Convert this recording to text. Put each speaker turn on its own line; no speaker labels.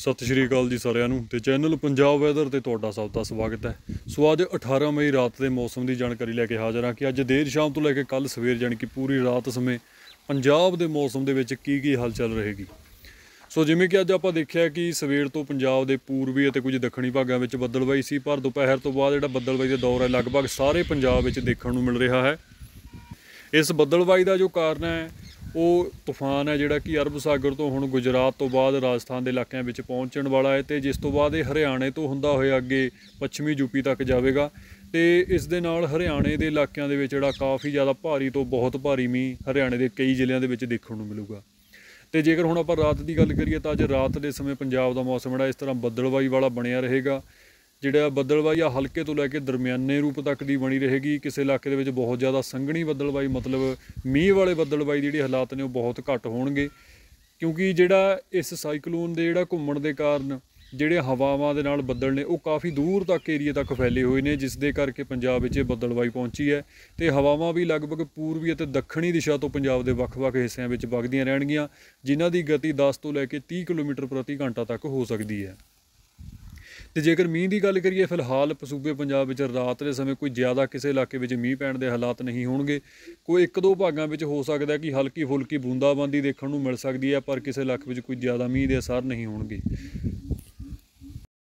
ਸਤਿ ਸ਼੍ਰੀ ਅਕਾਲ ਜੀ ਸਾਰਿਆਂ ਨੂੰ ਤੇ ਚੈਨਲ ਪੰਜਾਬ ਵੈਦਰ ਤੇ ਤੁਹਾਡਾ ਸਭ ਦਾ ਸਵਾਗਤ ਹੈ ਸੋ ਅੱਜ 18 ਮਈ ਰਾਤ ਦੇ ਮੌਸਮ ਦੀ ਜਾਣਕਾਰੀ ਲੈ ਕੇ ਹਾਜ਼ਰ ਹਾਂ ਕਿ ਅੱਜ ਦੇਰ ਸ਼ਾਮ ਤੋਂ ਲੈ ਕੇ ਕੱਲ ਸਵੇਰ ਜਾਨੀ ਕਿ ਪੂਰੀ ਰਾਤ ਸਮੇਂ ਪੰਜਾਬ ਦੇ ਮੌਸਮ ਦੇ ਵਿੱਚ ਕੀ ਕੀ ਹਲਚਲ ਰਹੇਗੀ ਸੋ ਜਿਵੇਂ ਕਿ ਅੱਜ ਆਪਾਂ ਦੇਖਿਆ ਕਿ ਸਵੇਰ ਤੋਂ ਪੰਜਾਬ ਦੇ ਪੂਰਬੀ ਅਤੇ ਕੁਝ ਦੱਖਣੀ ਭਾਗਾਂ ਵਿੱਚ ਬੱਦਲਬਾਈ ਸੀ ਪਰ ਦੁਪਹਿਰ ਤੋਂ ਬਾਅਦ ਜਿਹੜਾ ਬੱਦਲਬਾਈ ਦਾ ਦੌਰ ਹੈ ਲਗਭਗ ਸਾਰੇ ਪੰਜਾਬ ਵਿੱਚ ਦੇਖਣ ਨੂੰ ਮਿਲ ਰਿਹਾ ਹੈ ਇਸ ਬੱਦਲਬਾਈ ਦਾ ਜੋ ਕਾਰਨ ਹੈ ਉਹ ਤੂਫਾਨ ਹੈ ਜਿਹੜਾ ਕਿ ਅਰਬ ਸਾਗਰ ਤੋਂ ਹੁਣ ਗੁਜਰਾਤ ਤੋਂ ਬਾਅਦ ਰਾਜਸਥਾਨ ਦੇ ਇਲਾਕਿਆਂ ਵਿੱਚ ਪਹੁੰਚਣ ਵਾਲਾ ਹੈ ਤੇ ਜਿਸ ਤੋਂ ਬਾਅਦ ਇਹ ਹਰਿਆਣੇ ਤੋਂ ਹੁੰਦਾ ਹੋਇਆ ਅੱਗੇ ਪੱਛਮੀ ਯੂਪੀ ਤੱਕ ਜਾਵੇਗਾ ਤੇ ਇਸ ਦੇ ਨਾਲ ਹਰਿਆਣੇ ਦੇ ਇਲਾਕਿਆਂ ਦੇ ਵਿੱਚ ਜਿਹੜਾ ਕਾਫੀ ਜ਼ਿਆਦਾ ਭਾਰੀ ਤੋਂ ਬਹੁਤ ਭਾਰੀ ਮੀਂਹ ਹਰਿਆਣੇ ਦੇ ਕਈ ਜ਼ਿਲ੍ਹਿਆਂ ਦੇ ਵਿੱਚ ਦੇਖਣ ਨੂੰ ਮਿਲੂਗਾ ਤੇ ਜੇਕਰ ਹੁਣ ਆਪਾਂ ਰਾਤ ਦੀ ਗੱਲ ਕਰੀਏ ਤਾਂ ਅੱਜ ਰਾਤ ਦੇ ਸਮੇਂ ਪੰਜਾਬ ਦਾ ਮੌਸਮ ਜਿਹੜਾ ਇਸ ਤਰ੍ਹਾਂ ਬੱਦਲਵਾਈ ਵਾਲਾ ਬਣਿਆ ਰਹੇਗਾ ਜਿਹੜਾ ਬੱਦਲਬਾਈ ਆ ਹਲਕੇ ਤੋਂ ਲੈ ਕੇ ਦਰਮਿਆਨੇ ਰੂਪ ਤੱਕ ਦੀ ਬਣੀ ਰਹੇਗੀ ਕਿਸੇ ਇਲਾਕੇ ਦੇ ਵਿੱਚ ਬਹੁਤ ਜ਼ਿਆਦਾ ਸੰਘਣੀ ਬੱਦਲਬਾਈ ਮਤਲਬ ਮੀਂਹ ਵਾਲੇ ਬੱਦਲਬਾਈ ਜਿਹੜੇ ਹਾਲਾਤ ਨੇ ਉਹ ਬਹੁਤ ਘੱਟ ਹੋਣਗੇ ਕਿਉਂਕਿ ਜਿਹੜਾ ਇਸ ਸਾਈਕਲੋਨ ਦੇ ਜਿਹੜਾ ਘੁੰਮਣ ਦੇ ਕਾਰਨ ਜਿਹੜੇ ਹਵਾਵਾਂ ਦੇ ਨਾਲ ਬੱਦਲ ਨੇ ਉਹ ਕਾਫੀ ਦੂਰ ਤੱਕ ਏਰੀਆ ਤੱਕ ਫੈਲੇ ਹੋਏ ਨੇ ਜਿਸ ਦੇ ਕਰਕੇ ਪੰਜਾਬ ਵਿੱਚ ਇਹ ਬੱਦਲਬਾਈ ਪਹੁੰਚੀ ਹੈ ਤੇ ਹਵਾਵਾਂ ਵੀ ਲਗਭਗ ਪੂਰਬੀ ਅਤੇ ਦੱਖਣੀ ਦਿਸ਼ਾ ਤੋਂ ਪੰਜਾਬ ਦੇ ਵੱਖ-ਵੱਖ ਹਿੱਸਿਆਂ ਵਿੱਚ ਵਗਦੀਆਂ ਰਹਿਣਗੀਆਂ ਜਿਨ੍ਹਾਂ ਦੀ ਗਤੀ 10 ਤੋਂ ਲੈ ਕੇ 30 ਕਿਲੋਮੀਟਰ ਪ੍ਰਤੀ ਘੰਟਾ ਤੱਕ ਹੋ ਸਕਦੀ ਹੈ ਤੇ ਜੇਕਰ ਮੀਂਹ ਦੀ ਗੱਲ ਕਰੀਏ ਫਿਲਹਾਲ ਸੂਬੇ ਪੰਜਾਬ ਵਿੱਚ ਰਾਤ ਦੇ ਸਮੇਂ ਕੋਈ ਜ਼ਿਆਦਾ ਕਿਸੇ ਇਲਾਕੇ ਵਿੱਚ ਮੀਂਹ ਪੈਣ ਦੇ ਹਾਲਾਤ ਨਹੀਂ ਹੋਣਗੇ ਕੋਈ ਇੱਕ ਦੋ ਭਾਗਾਂ ਵਿੱਚ ਹੋ ਸਕਦਾ ਹੈ ਕਿ ਹਲਕੀ ਫੁਲਕੀ ਬੂੰਦਾਬਾਂਦੀ ਦੇਖਣ ਨੂੰ ਮਿਲ ਸਕਦੀ ਹੈ ਪਰ ਕਿਸੇ ਇਲਾਕੇ ਵਿੱਚ ਕੋਈ ਜ਼ਿਆਦਾ ਮੀਂਹ ਦੇ ਅਸਰ ਨਹੀਂ ਹੋਣਗੇ